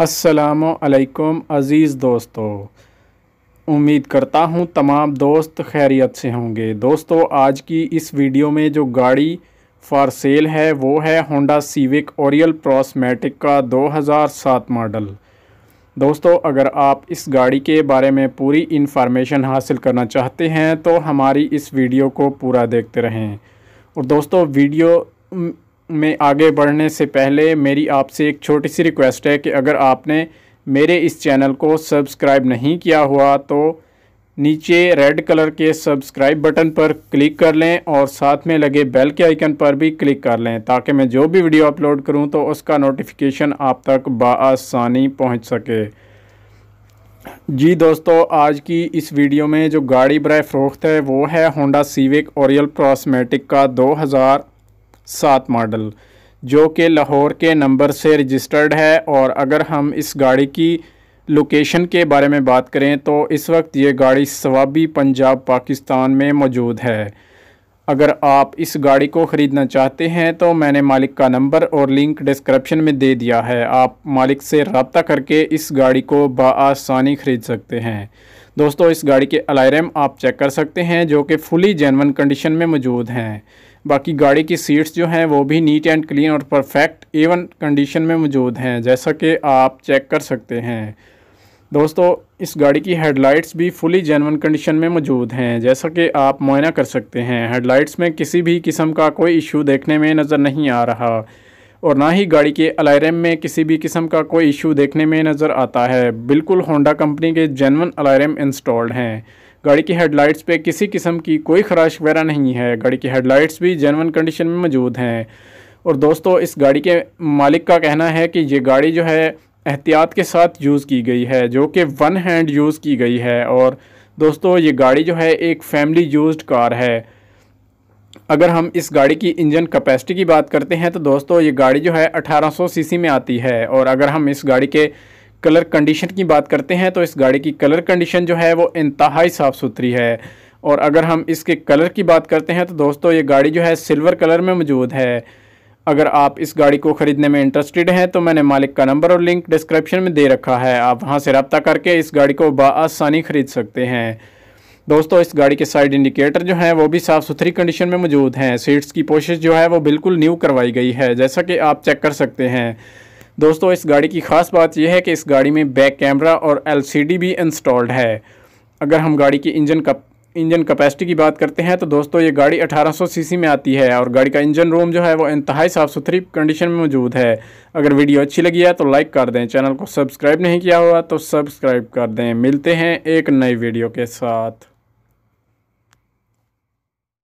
असलकम अज़ीज़ दोस्तों उम्मीद करता हूँ तमाम दोस्त खैरियत से होंगे दोस्तों आज की इस वीडियो में जो गाड़ी फॉर सेल है वो है होंडा सीविक ओरियल प्रोसमेटिक का 2007 मॉडल दोस्तों अगर आप इस गाड़ी के बारे में पूरी इन्फॉर्मेशन हासिल करना चाहते हैं तो हमारी इस वीडियो को पूरा देखते रहें और दोस्तों वीडियो में आगे बढ़ने से पहले मेरी आपसे एक छोटी सी रिक्वेस्ट है कि अगर आपने मेरे इस चैनल को सब्सक्राइब नहीं किया हुआ तो नीचे रेड कलर के सब्सक्राइब बटन पर क्लिक कर लें और साथ में लगे बेल के आइकन पर भी क्लिक कर लें ताकि मैं जो भी वीडियो अपलोड करूं तो उसका नोटिफिकेशन आप तक बसानी पहुंच सके जी दोस्तों आज की इस वीडियो में जो गाड़ी ब्राय फरोख्त है वो है होंडा सीविक ओरियल प्रॉस्मेटिक का दो सात मॉडल जो कि लाहौर के नंबर से रजिस्टर्ड है और अगर हम इस गाड़ी की लोकेशन के बारे में बात करें तो इस वक्त ये गाड़ी सवाबी पंजाब पाकिस्तान में मौजूद है अगर आप इस गाड़ी को ख़रीदना चाहते हैं तो मैंने मालिक का नंबर और लिंक डिस्क्रिप्शन में दे दिया है आप मालिक से रबता करके इस गाड़ी को बसानी ख़रीद सकते हैं दोस्तों इस गाड़ी के अलायरम आप चेक कर सकते हैं जो कि फुली जेनवन कंडीशन में मौजूद हैं बाकी गाड़ी की सीट्स जो हैं वो भी नीट एंड क्लीन और परफेक्ट एवन कंडीशन में मौजूद हैं जैसा कि आप चेक कर सकते हैं दोस्तों इस गाड़ी की हेडलाइट्स भी फुली जेनवन कंडीशन में मौजूद हैं जैसा कि आप मुआयना कर सकते हैं हेडलाइट्स में किसी भी किस्म का कोई इशू देखने में नज़र नहीं आ रहा और ना ही गाड़ी के अलायरम में किसी भी किस्म का कोई इशू देखने में नज़र आता है बिल्कुल होंडा कंपनी के जेनवन अलायरम इंस्टॉल्ड हैं गाड़ी की हेडलाइट्स पे किसी किस्म की कोई खराश वगैरह नहीं है गाड़ी की हेडलाइट्स भी जेनवन कंडीशन में मौजूद हैं और दोस्तों इस गाड़ी के मालिक का कहना है कि ये गाड़ी जो है एहतियात के साथ यूज़ की गई है जो कि वन हैंड यूज़ की गई है और दोस्तों ये गाड़ी जो है एक फैमिली यूज्ड कार है अगर हम इस गाड़ी की इंजन कैपेसिटी की बात करते हैं तो दोस्तों ये गाड़ी जो है 1800 सीसी में आती है और अगर हम इस गाड़ी के कलर कंडीशन की बात करते हैं तो इस गाड़ी की कलर कंडीशन जो है वो इंतहाई साफ़ सुथरी है और अगर हम इसके कलर की बात करते हैं तो दोस्तों ये गाड़ी जो है सिल्वर कलर में मौजूद है अगर आप इस गाड़ी को ख़रीदने में इंटरेस्टेड हैं तो मैंने मालिक का नंबर और लिंक डिस्क्रिप्शन में दे रखा है आप वहाँ से रबता करके इस गाड़ी को बासानी ख़रीद सकते हैं दोस्तों इस गाड़ी के साइड इंडिकेटर जो हैं वो भी साफ़ सुथरी कंडीशन में मौजूद हैं सीट्स की पोशिश जो है वो बिल्कुल न्यू करवाई गई है जैसा कि आप चेक कर सकते हैं दोस्तों इस गाड़ी की ख़ास बात यह है कि इस गाड़ी में बैक कैमरा और एल भी इंस्टॉल्ड है अगर हम गाड़ी की इंजन कप इंजन कैपेसिटी की बात करते हैं तो दोस्तों ये गाड़ी 1800 सीसी में आती है और गाड़ी का इंजन रूम जो है वो इंतहाई साफ़ सुथरी कंडीशन में मौजूद है अगर वीडियो अच्छी लगी है तो लाइक कर दें चैनल को सब्सक्राइब नहीं किया हुआ तो सब्सक्राइब कर दें मिलते हैं एक नई वीडियो के साथ